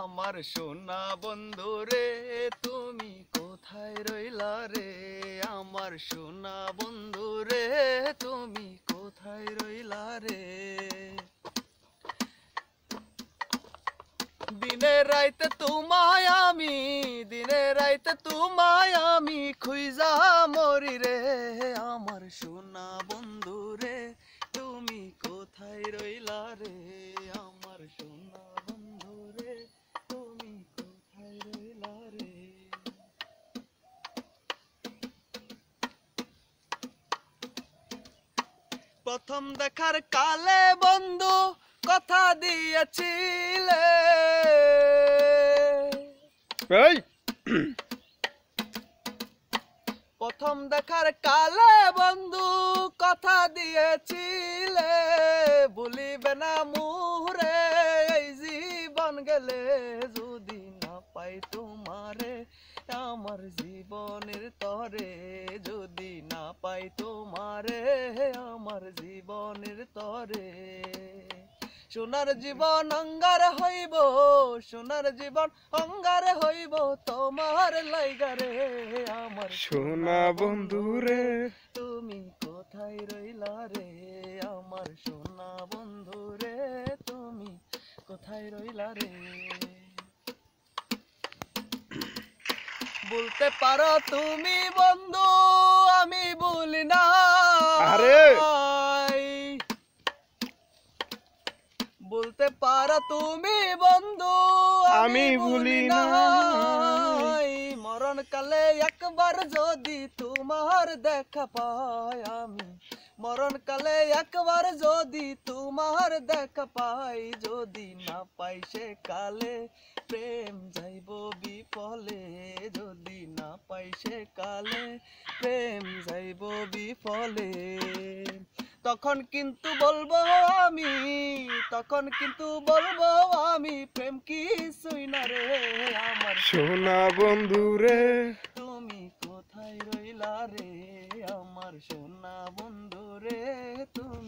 আমার সোনা বন্ধু রে তুমি কোথায় রইলা রে আমার সোনা বন্ধু রে তুমি কোথায় রইলা রে দিনে রাইতে তোমায় আমি দিনে রাইতে তোমায় আমি খুইজা মরি রে আমার সোনা বন্ধু রে তুমি কোথায় রইলা রে প্রথম দেখার কালে বন্ধু কথা দিয়েছিলে প্রথম দেখার কালে বন্ধু কথা দিয়েছিলে ভুলিবে না মুহরে এই জীবন গেলে যদি না পাই তোমারে আমার জীবনের তরে যদি পাই তোমারে আমার জীবনের তরে সোনার জীবন অঙ্গার হইব সোনার জীবন অঙ্গার হইব তোমার লাইগারে আমার সোনা বন্ধুরে তুমি কোথায় রইলা রে আমার সোনা বন্ধুরে তুমি কোথায় রইলা রে বলতে পারো তুমি বন্ধু আরে বলতে পারা তুমি বন্ধু আমি ভুলি না মরণ কালে একবার যদি তোমার দেখা পাই আমি মরণ কালে একবার যদি তোমার দেখা পাই যদি না পাই সে কালে প্রেম যাইব বিফলে যদি না পাই সে কালে প্রেম যাইব বিফলে তখন কিন্তু বলবো আমি তখন কিন্তু বলবো আমি প্রেম কি না রে আমার সোনা বন্ধু রে তুমি কোথায় রইলা রে আমার সোনা বন্ধু রে তুমি